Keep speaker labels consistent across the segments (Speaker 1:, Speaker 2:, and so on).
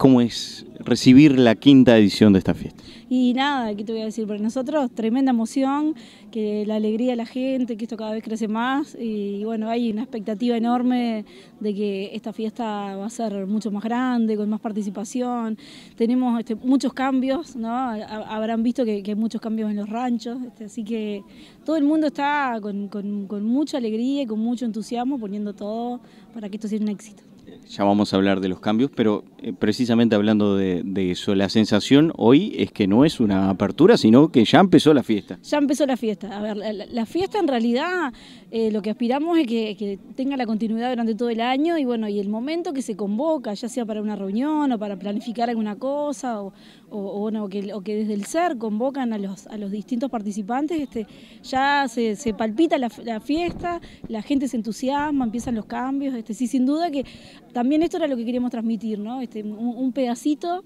Speaker 1: ¿Cómo es recibir la quinta edición de esta fiesta?
Speaker 2: Y nada, aquí te voy a decir? Para nosotros, tremenda emoción, que la alegría de la gente, que esto cada vez crece más. Y, bueno, hay una expectativa enorme de que esta fiesta va a ser mucho más grande, con más participación. Tenemos este, muchos cambios, ¿no? Habrán visto que, hay muchos cambios en los ranchos. Este, así que todo el mundo está con, con, con mucha alegría y con mucho entusiasmo poniendo todo para que esto sea un éxito
Speaker 1: ya vamos a hablar de los cambios, pero eh, precisamente hablando de, eso, la sensación hoy es que no es una apertura, sino que ya empezó la fiesta. Ya
Speaker 2: empezó la fiesta. A ver, la, fiesta en realidad eh, lo que aspiramos es que, tenga la continuidad durante todo el año y bueno, y el momento que se convoca, ya sea para una reunión o para planificar alguna cosa o, que, o que, desde el ser convocan a los, a los distintos participantes, este, ya se, palpita la, fiesta, la gente se entusiasma, empiezan los cambios, este, sí, sin duda que también esto era lo que queríamos transmitir, ¿no? Este, un pedacito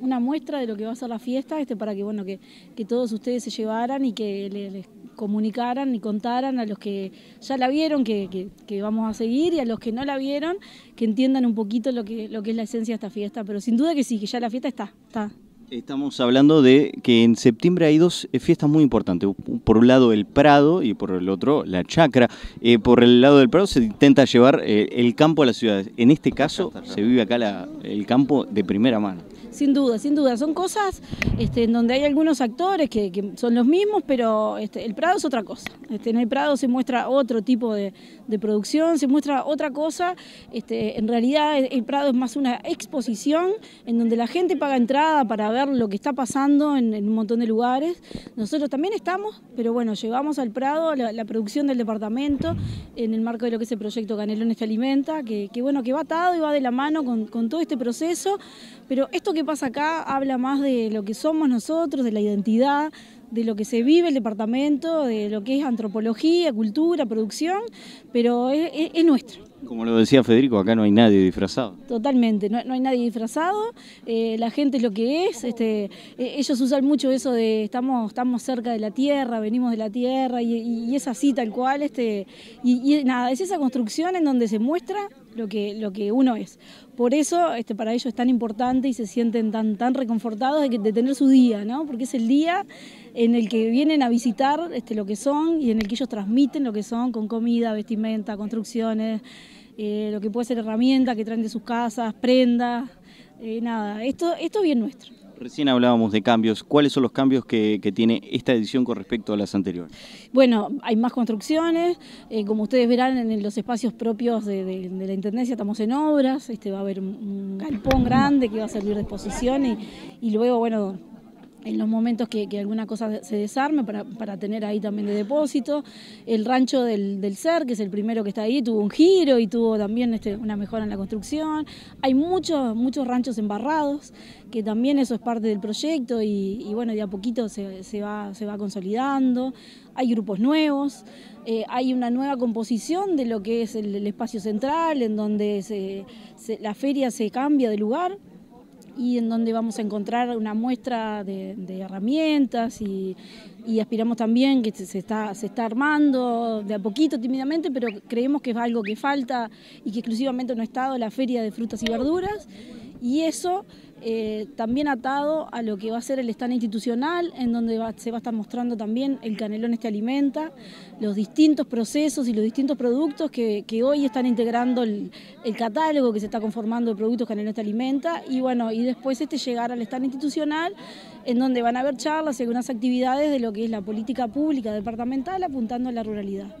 Speaker 2: una muestra de lo que va a ser la fiesta, este, para que bueno, que, todos ustedes se llevaran y que les, comunicaran y contaran a los que ya la vieron que, vamos a seguir y a los que no la vieron, que entiendan un poquito lo que, lo que es la esencia de esta fiesta. Pero sin duda que sí, que ya la fiesta está, está,
Speaker 1: Estamos hablando de que en septiembre hay dos eh, fiestas muy importantes. Por un lado el Prado y por el otro la Chacra. Eh, por el lado del Prado se intenta llevar eh, el campo a las ciudades. En este caso se vive acá el campo de primera mano.
Speaker 2: Sin duda, sin duda. Son cosas este, en donde hay algunos actores que, son los mismos, pero este, el Prado es otra cosa. Este, en el Prado se muestra otro tipo de, producción, se muestra otra cosa. en realidad el, Prado es más una exposición en donde la gente paga entrada para ver lo que está pasando en, un montón de lugares. Nosotros también estamos, pero bueno, llevamos al Prado la, producción del departamento en el marco de lo que es el proyecto Canelones se alimenta, que, bueno, que va atado y va de la mano con, con todo este proceso, pero esto que pasa acá habla más de lo que somos nosotros, de la identidad, de lo que se vive el departamento, de lo que es antropología, cultura, producción, pero es, nuestro.
Speaker 1: Como lo decía Federico, acá no hay nadie disfrazado.
Speaker 2: Totalmente, no, hay nadie disfrazado, eh, la gente es lo que es, este, e, ellos usan mucho eso de estamos, estamos cerca de la tierra, venimos de la tierra y, y es así tal cual, este, y, y nada, es esa construcción en donde se muestra lo que, lo que uno es. Por eso este, para ellos es tan importante y se sienten tan, tan reconfortados de, tener su día, ¿no? porque es el día en el que vienen a visitar este, lo que son y en el que ellos transmiten lo que son con comida, vestimenta, construcciones, eh, lo que puede ser herramienta que traen de sus casas, prendas, eh, nada, esto, esto es bien nuestro.
Speaker 1: Recién hablábamos de cambios. ¿Cuáles son los cambios que, tiene esta edición con respecto a las anteriores?
Speaker 2: Bueno, hay más construcciones. Eh, como ustedes verán, en los espacios propios de, la Intendencia estamos en obras. Este Va a haber un galpón grande que va a servir de exposición y luego, bueno, en los momentos que, alguna cosa se desarme para, para, tener ahí también de depósito. El rancho del, del CER, que es el primero que está ahí, tuvo un giro y tuvo también este, una mejora en la construcción. Hay muchos, muchos ranchos embarrados, que también eso es parte del proyecto y, bueno, de a poquito se, se, va, se va consolidando. Hay grupos nuevos, eh, hay una nueva composición de lo que es el, espacio central, en donde la feria se cambia de lugar y en donde vamos a encontrar una muestra de, herramientas y, aspiramos también que se está, se está armando de a poquito, tímidamente, pero creemos que es algo que falta y que exclusivamente no ha estado la feria de frutas y verduras y eso eh, también atado a lo que va a ser el stand institucional, en donde se va a estar mostrando también el canelón este alimenta, los distintos procesos y los distintos productos que, hoy están integrando el, el, catálogo que se está conformando de productos canelón este alimenta, y bueno, y después este llegar al stand institucional, en donde van a haber charlas y algunas actividades de lo que es la política pública departamental apuntando a la ruralidad.